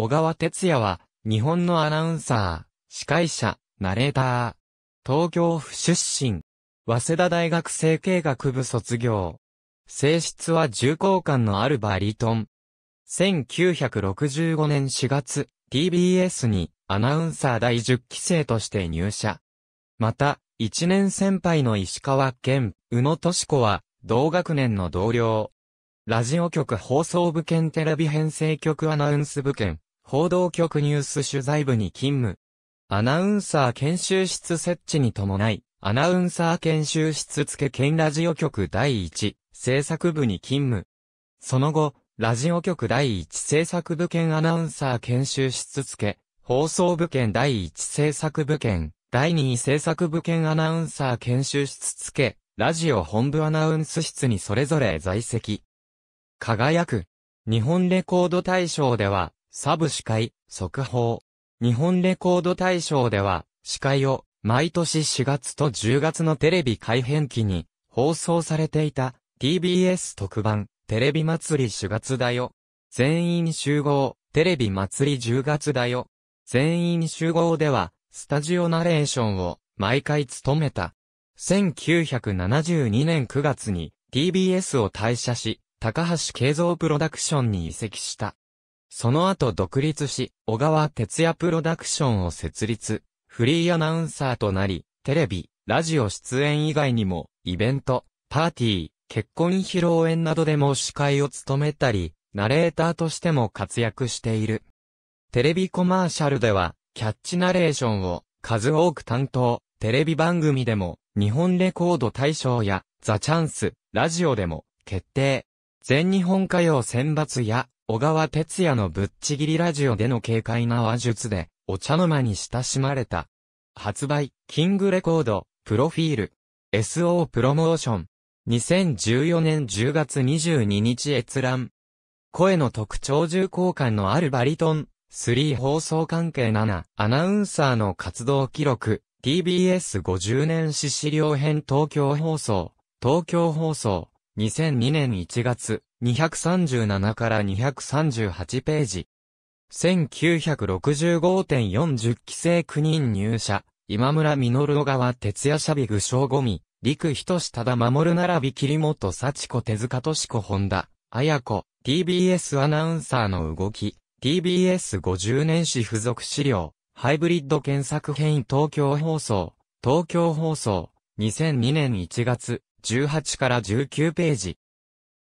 小川哲也は、日本のアナウンサー、司会者、ナレーター、東京府出身、早稲田大学生経学部卒業。性質は重厚感のあるバリトン。1965年4月、TBS にアナウンサー第10期生として入社。また、1年先輩の石川県、宇野敏子は、同学年の同僚。ラジオ局放送部兼テレビ編成局アナウンス部兼、報道局ニュース取材部に勤務。アナウンサー研修室設置に伴い、アナウンサー研修室付県ラジオ局第一制作部に勤務。その後、ラジオ局第一制作部兼アナウンサー研修室付放送部兼第一制作部兼第二制作部兼アナウンサー研修室付ラジオ本部アナウンス室にそれぞれ在籍。輝く。日本レコード大賞では、サブ司会、速報。日本レコード大賞では、司会を、毎年4月と10月のテレビ改編期に、放送されていた、TBS 特番、テレビ祭り4月だよ。全員集合、テレビ祭り10月だよ。全員集合では、スタジオナレーションを毎回務めた。1972年9月に TBS を退社し、高橋慶三プロダクションに移籍した。その後独立し、小川哲也プロダクションを設立、フリーアナウンサーとなり、テレビ、ラジオ出演以外にも、イベント、パーティー、結婚披露宴などでも司会を務めたり、ナレーターとしても活躍している。テレビコマーシャルでは、キャッチナレーションを数多く担当、テレビ番組でも、日本レコード大賞や、ザ・チャンス、ラジオでも、決定。全日本歌謡選抜や、小川哲也のぶっちぎりラジオでの軽快な話術で、お茶の間に親しまれた。発売、キングレコード、プロフィール、SO プロモーション。2014年10月22日閲覧。声の特徴重厚感のあるバリトン、3放送関係7、アナウンサーの活動記録、TBS50 年史資料編東京放送、東京放送。2002年1月、237から238ページ。1965.40期生9人入社、今村実小川哲也社備具小五味、陸仁志忠守並び桐本幸子手塚敏子本田、綾子、TBS アナウンサーの動き、TBS50 年史付属資料、ハイブリッド検索編東京放送、東京放送、2002年1月、18から19ページ。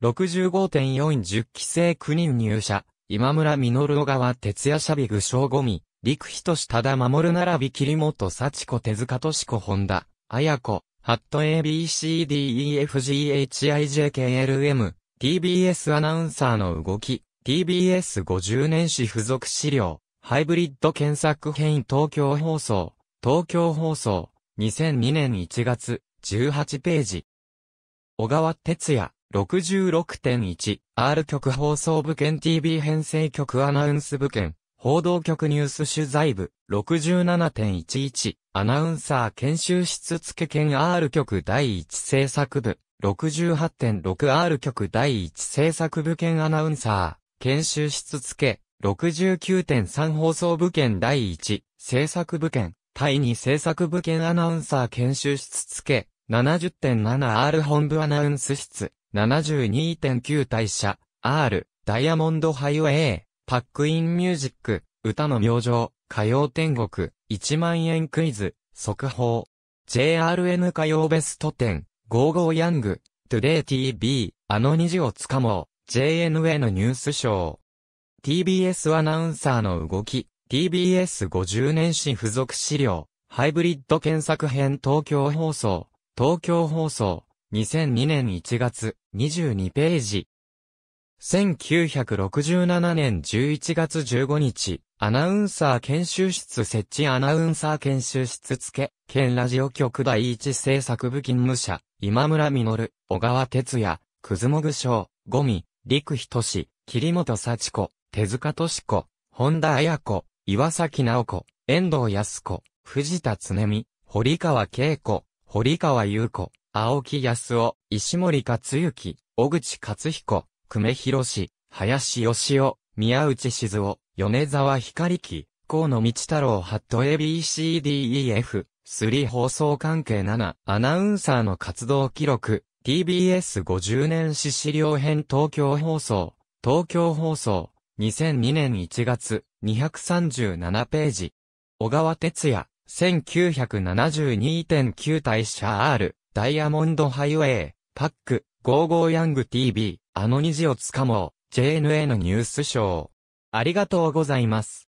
65.410期生9人入社、今村実小川哲也ャビ具象ゴミ。陸人志忠守並び桐本幸子手塚敏子本田、綾子、ハット ABCDEFGHIJKLM、TBS アナウンサーの動き、TBS50 年史付属資料、ハイブリッド検索編東京放送、東京放送、2002年1月、18ページ。小川哲也、66.1、R 局放送部兼 TV 編成局アナウンス部兼、報道局ニュース取材部、67.11、アナウンサー研修室付兼 R 局第一制作部、68.6R 局第一制作部兼アナウンサー、研修室付、69.3放送部兼第一制作部兼、第2制作部兼アナウンサー研修室付、70.7R 本部アナウンス室、72.9大社、R、ダイヤモンドハイウェイ、パックインミュージック、歌の明星、歌謡天国、1万円クイズ、速報。JRN 歌謡ベスト10、ゴーヤング、トゥデイ TV、あの虹をつかもう、JNA のニュースショー。TBS アナウンサーの動き、TBS50 年史付属資料、ハイブリッド検索編東京放送。東京放送、2002年1月、22ページ。1967年11月15日、アナウンサー研修室設置アナウンサー研修室付、県ラジオ局第一制作部勤務者、今村実、小川哲也、くずもぐ賞、ゴミ、陸仁志、桐本幸子、手塚敏子、本田彩子、岩崎直子、遠藤康子、藤田恒美、堀川恵子、堀川優子、青木康夫、石森克幸、小口克彦、久米博史、林義夫、宮内静夫、米沢光樹、河野道太郎ハット ABCDEF3 放送関係7アナウンサーの活動記録 TBS50 年史資料編東京放送東京放送2002年1月237ページ小川哲也1972.9対シ R、ダイヤモンドハイウェイ、パック、ゴーゴーヤング TV、あの虹をつかもう、JNN ニュースショー。ありがとうございます。